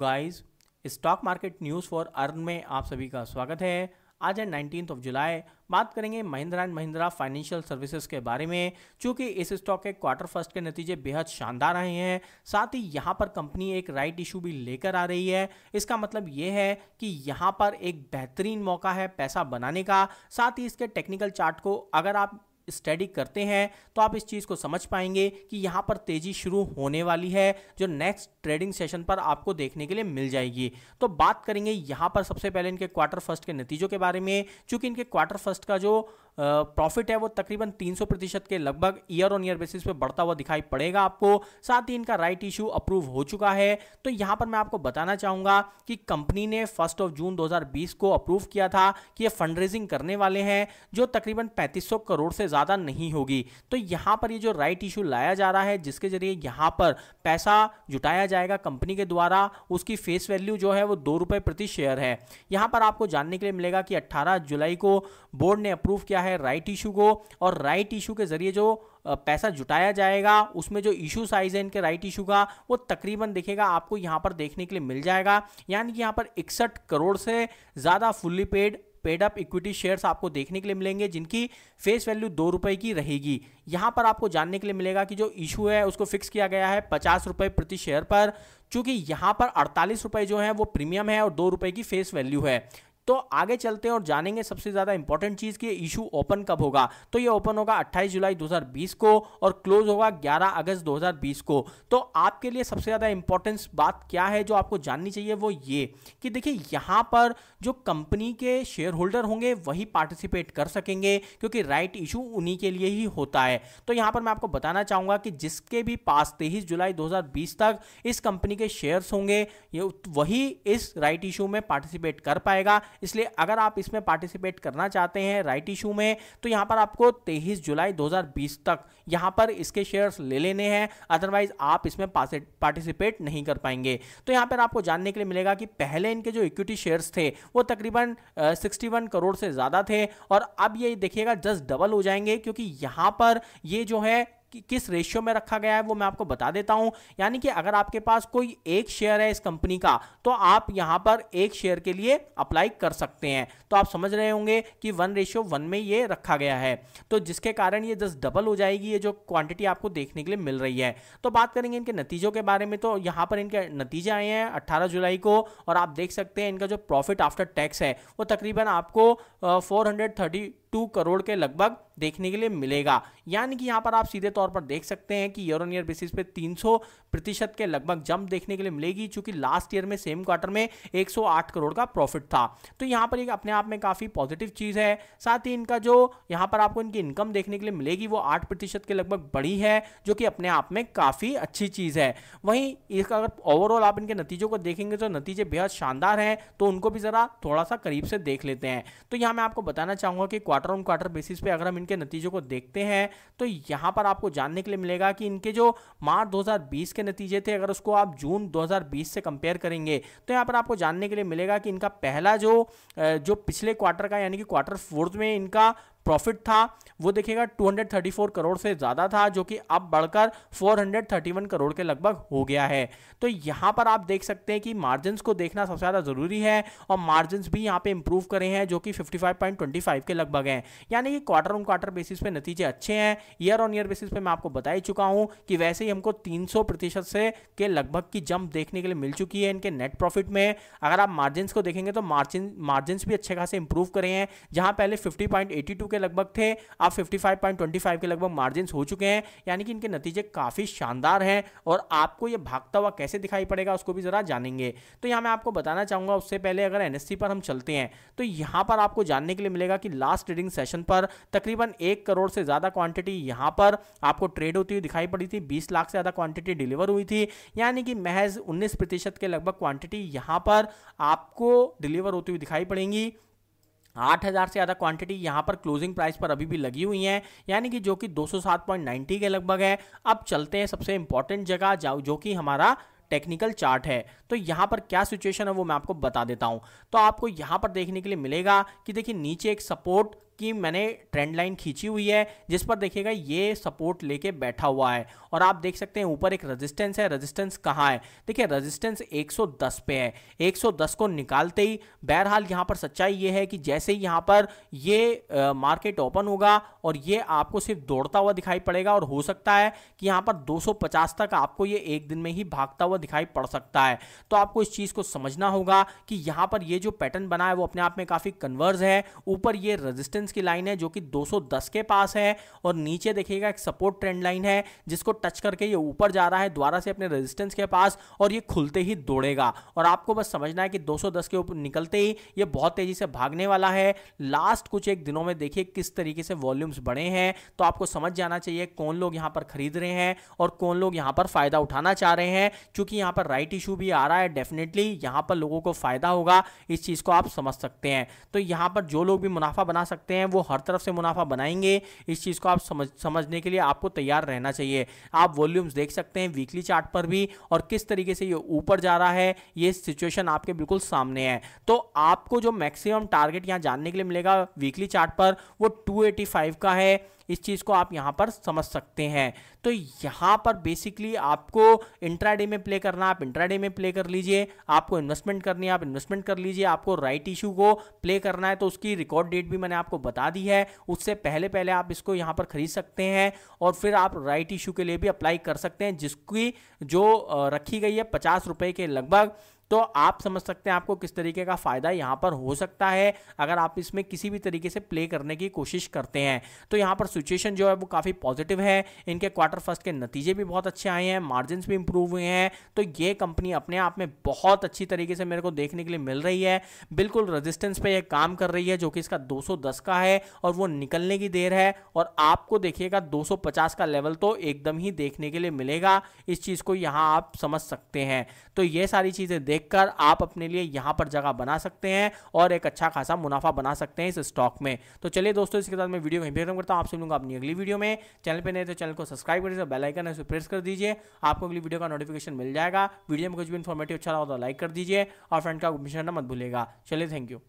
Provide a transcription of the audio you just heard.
guys stock market news for earn में आप सभी का स्वागत है आज है नाइनटीन ऑफ जुलाई बात करेंगे Mahindra and Mahindra financial services के बारे में चूंकि इस स्टॉक के क्वार्टर फर्स्ट के नतीजे बेहद शानदार रहे हैं साथ ही यहाँ पर कंपनी एक राइट इशू भी लेकर आ रही है इसका मतलब ये है कि यहाँ पर एक बेहतरीन मौका है पैसा बनाने का साथ ही इसके टेक्निकल चार्ट को अगर आप स्टडी करते हैं तो आप इस चीज़ को समझ पाएंगे कि यहाँ पर तेज़ी शुरू होने वाली है जो नेक्स्ट ट्रेडिंग सेशन पर आपको देखने के लिए मिल जाएगी तो बात करेंगे यहाँ पर सबसे पहले इनके क्वार्टर फर्स्ट के नतीजों के बारे में चूंकि इनके क्वार्टर फर्स्ट का जो प्रॉफिट है वो तकरीबन 300 प्रतिशत के लगभग ईयर ऑन ईयर बेसिस पे बढ़ता हुआ दिखाई पड़ेगा आपको साथ ही इनका राइट इशू अप्रूव हो चुका है तो यहाँ पर मैं आपको बताना चाहूँगा कि कंपनी ने फर्स्ट ऑफ जून 2020 को अप्रूव किया था कि ये फंड करने वाले हैं जो तकरीबन पैंतीस करोड़ से ज़्यादा नहीं होगी तो यहाँ पर ये जो राइट इशू लाया जा रहा है जिसके जरिए यहाँ पर पैसा जुटाया जाएगा कंपनी के द्वारा उसकी फेस वैल्यू जो है वो दो रुपये प्रति शेयर है यहाँ पर आपको जानने के लिए मिलेगा कि 18 जुलाई को बोर्ड ने अप्रूव किया है राइट इशू को और राइट इशू के जरिए जो पैसा जुटाया जाएगा उसमें जो इशू साइज है इनके राइट इशू का वो तकरीबन देखेगा आपको यहाँ पर देखने के लिए मिल जाएगा यानी कि यहाँ पर इकसठ करोड़ से ज़्यादा fully paid paid up equity shares आपको देखने के लिए मिलेंगे जिनकी फेस वैल्यू दो रुपए की रहेगी यहाँ पर आपको जानने के लिए मिलेगा कि जो इशू है उसको फिक्स किया गया है पचास रुपए प्रति शेयर पर चूंकि यहां पर अड़तालीस रुपए जो है वो प्रीमियम है और दो रुपए की फेस वैल्यू है तो आगे चलते हैं और जानेंगे सबसे ज़्यादा इंपॉर्टेंट चीज़ कि इशू ओपन कब होगा तो ये ओपन होगा 28 जुलाई 2020 को और क्लोज होगा 11 अगस्त 2020 को तो आपके लिए सबसे ज़्यादा इंपॉर्टेंस बात क्या है जो आपको जाननी चाहिए वो ये कि देखिए यहाँ पर जो कंपनी के शेयर होल्डर होंगे वही पार्टिसिपेट कर सकेंगे क्योंकि राइट इशू उन्हीं के लिए ही होता है तो यहाँ पर मैं आपको बताना चाहूँगा कि जिसके भी पास तेईस जुलाई दो तक इस कंपनी के शेयर्स होंगे ये वही इस राइट इशू में पार्टिसिपेट कर पाएगा इसलिए अगर आप इसमें पार्टिसिपेट करना चाहते हैं राइट इशू में तो यहाँ पर आपको तेईस जुलाई 2020 तक यहाँ पर इसके शेयर्स ले लेने हैं अदरवाइज आप इसमें पार्टिसिपेट नहीं कर पाएंगे तो यहाँ पर आपको जानने के लिए मिलेगा कि पहले इनके जो इक्विटी शेयर्स थे वो तकरीबन सिक्सटी करोड़ से ज़्यादा थे और अब ये देखिएगा जस्ट डबल हो जाएंगे क्योंकि यहाँ पर ये जो है कि किस रेशियो में रखा गया है वो मैं आपको बता देता हूं यानी कि अगर आपके पास कोई एक शेयर है इस कंपनी का तो आप यहां पर एक शेयर के लिए अप्लाई कर सकते हैं तो आप समझ रहे होंगे कि वन रेशियो वन में ये रखा गया है तो जिसके कारण ये दस डबल हो जाएगी ये जो क्वांटिटी आपको देखने के लिए मिल रही है तो बात करेंगे इनके नतीजों के बारे में तो यहाँ पर इनके नतीजे आए हैं अट्ठारह जुलाई को और आप देख सकते हैं इनका जो प्रॉफिट आफ्टर टैक्स है वो तकरीबन आपको four hundred thirty two crore के लगभग देखने के लिए मिलेगा यानी कि यहाँ पर आप सीधे तौर पर देख सकते हैं कि ईयर ऑन ईयर बेसिस पे 300 प्रतिशत के लगभग जंप देखने के लिए मिलेगी क्योंकि लास्ट ईयर में सेम क्वार्टर में 108 करोड़ का प्रॉफिट था तो यहाँ पर एक अपने आप में काफ़ी पॉजिटिव चीज़ है साथ ही इनका जो यहाँ पर आपको इनकी इनकम देखने के लिए मिलेगी वो आठ प्रतिशत के लगभग बढ़ी है जो कि अपने आप में काफ़ी अच्छी चीज़ है वहीं इसका अगर ओवरऑल आप इनके नतीजों को देखेंगे तो नतीजे बेहद शानदार हैं तो उनको भी ज़रा थोड़ा सा करीब से देख लेते हैं तो यहाँ मैं आपको बताना चाहूँगा कि quarter quarter on quarter basis पे अगर हम इनके नतीजों को देखते हैं तो यहाँ पर आपको जानने के लिए मिलेगा कि इनके जो मार्च 2020 के नतीजे थे अगर उसको आप जून 2020 से कंपेयर करेंगे तो यहाँ पर आपको जानने के लिए मिलेगा कि इनका पहला जो जो पिछले क्वार्टर का यानी कि क्वार्टर फोर्थ में इनका प्रॉफिट था वो देखिएगा 234 करोड़ से ज़्यादा था जो कि अब बढ़कर 431 करोड़ के लगभग हो गया है तो यहां पर आप देख सकते हैं कि मार्जिन को देखना सबसे ज़्यादा ज़रूरी है और मार्जिनस भी यहां पे इंप्रूव करे हैं जो कि 55.25 के लगभग हैं यानी कि क्वार्टर ऑन क्वार्टर बेसिस पे नतीजे अच्छे हैं ईयर ऑन ईयर बेसिस पे मैं आपको बता ही चुका हूँ कि वैसे ही हमको तीन प्रतिशत से के लगभग की जंप देखने के लिए मिल चुकी है इनके नेट प्रॉफिट में अगर आप मार्जिनस को देखेंगे तो मार्जिन मार्जिन भी अच्छे खासे इंप्रूव करे हैं जहाँ पहले फिफ्टी के लगभग थे अब अब 55.25 के लगभग मार्जिन हो चुके हैं यानी कि इनके नतीजे काफ़ी शानदार हैं और आपको ये भागता हुआ कैसे दिखाई पड़ेगा उसको भी ज़रा जानेंगे तो यहाँ मैं आपको बताना चाहूँगा उससे पहले अगर एन पर हम चलते हैं तो यहाँ पर आपको जानने के लिए मिलेगा कि लास्ट ट्रेडिंग सेशन पर तकरीबन एक करोड़ से ज़्यादा क्वांटिटी यहाँ पर आपको ट्रेड होती हुई दिखाई पड़ी थी बीस लाख से ज़्यादा क्वांटिटी डिलीवर हुई थी यानी कि महज उन्नीस प्रतिशत के लगभग क्वांटिटी यहाँ पर आपको डिलीवर होती हुई दिखाई पड़ेंगी आठ हज़ार से ज़्यादा क्वांटिटी यहाँ पर क्लोजिंग प्राइस पर अभी भी लगी हुई है यानी कि जो कि दो के लगभग है अब चलते हैं सबसे इंपॉर्टेंट जगह जो कि हमारा टेक्निकल चार्ट है तो यहाँ पर क्या सिचुएशन है वो मैं आपको बता देता हूँ तो आपको यहाँ पर देखने के लिए मिलेगा कि देखिए नीचे एक सपोर्ट कि मैंने ट्रेंड लाइन खींची हुई है जिस पर देखिएगा ये सपोर्ट लेके बैठा हुआ है और आप देख सकते हैं ऊपर एक रेजिस्टेंस है रेजिस्टेंस कहाँ है देखिए रेजिस्टेंस 110 पे है 110 को निकालते ही बहरहाल यहाँ पर सच्चाई ये है कि जैसे ही यहाँ पर ये मार्केट ओपन होगा और ये आपको सिर्फ दौड़ता हुआ दिखाई पड़ेगा और हो सकता है कि यहाँ पर दो तक आपको ये एक दिन में ही भागता हुआ दिखाई पड़ सकता है तो आपको इस चीज़ को समझना होगा कि यहाँ पर ये जो पैटर्न बना है वो अपने आप में काफ़ी कन्वर्ज है ऊपर ये रजिस्टेंस रेजिस्टेंस की लाइन है जो कि 210 के पास है और नीचे देखिएगा एक सपोर्ट ट्रेंड लाइन है जिसको टच करके ये ऊपर जा रहा है द्वारा से अपने रेजिस्टेंस के पास और ये खुलते ही दौड़ेगा और आपको बस समझना है कि 210 के ऊपर निकलते ही ये बहुत तेजी से भागने वाला है लास्ट कुछ एक दिनों में देखिए किस तरीके से वॉल्यूम्स बढ़े हैं तो आपको समझ जाना चाहिए कौन लोग यहाँ पर खरीद रहे हैं और कौन लोग यहाँ पर फायदा उठाना चाह रहे हैं चूंकि यहाँ पर राइट इशू भी आ रहा है डेफिनेटली यहाँ पर लोगों को फायदा होगा इस चीज को आप समझ सकते हैं तो यहाँ पर जो लोग भी मुनाफा बना सकते हैं हैं वो हर तरफ से मुनाफा बनाएंगे इस चीज़ को आप समझ समझने के लिए आपको तैयार रहना चाहिए आप वॉल्यूम्स देख सकते हैं वीकली चार्ट पर भी और किस तरीके से ये ऊपर जा रहा है ये सिचुएशन आपके बिल्कुल सामने है तो आपको जो मैक्सिमम टारगेट यहाँ जानने के लिए मिलेगा वीकली चार्ट पर वो टू का है इस चीज़ को आप यहाँ पर समझ सकते हैं तो यहाँ पर बेसिकली आपको इंट्राडे में प्ले करना आप इंट्राडे में प्ले कर लीजिए आपको इन्वेस्टमेंट करनी है आप इन्वेस्टमेंट कर लीजिए आपको राइट इशू को प्ले करना है तो उसकी रिकॉर्ड डेट भी मैंने आपको बता दी है उससे पहले पहले आप इसको यहाँ पर खरीद सकते हैं और फिर आप राइट इशू के लिए भी अप्लाई कर सकते हैं जिसकी जो रखी गई है पचास रुपये के लगभग तो आप समझ सकते हैं आपको किस तरीके का फ़ायदा यहाँ पर हो सकता है अगर आप इसमें किसी भी तरीके से प्ले करने की कोशिश करते हैं तो यहाँ पर सिचुएशन जो है वो काफ़ी पॉजिटिव है इनके क्वार्टर फर्स्ट के नतीजे भी बहुत अच्छे आए हैं मार्जिन भी इंप्रूव हुए हैं तो ये कंपनी अपने आप में बहुत अच्छी तरीके से मेरे को देखने के लिए मिल रही है बिल्कुल रजिस्टेंस पर यह काम कर रही है जो कि इसका दो का है और वो निकलने की देर है और आपको देखिएगा दो का लेवल तो एकदम ही देखने के लिए मिलेगा इस चीज़ को यहाँ आप समझ सकते हैं तो ये सारी चीज़ें देख देखकर आप अपने लिए यहां पर जगह बना सकते हैं और एक अच्छा खासा मुनाफा बना सकते हैं इस स्टॉक में तो चलिए दोस्तों इसके साथ मैं वीडियो में खत्म करता हूँ आपसे मिलूंगा अपनी अगली वीडियो में चैनल पर नहीं तो चैनल को सब्सक्राइब कर दीजिए बेलाइकन है उसे प्रेस कर दीजिए आपको अगली वीडियो का नोटिफिकेशन मिल जाएगा वीडियो में कुछ भी इन्फॉर्मेटिव अच्छा लगा तो लाइक कर दीजिए और फ्रेंड का मिशन मत भूलेगा चलिए थैंक यू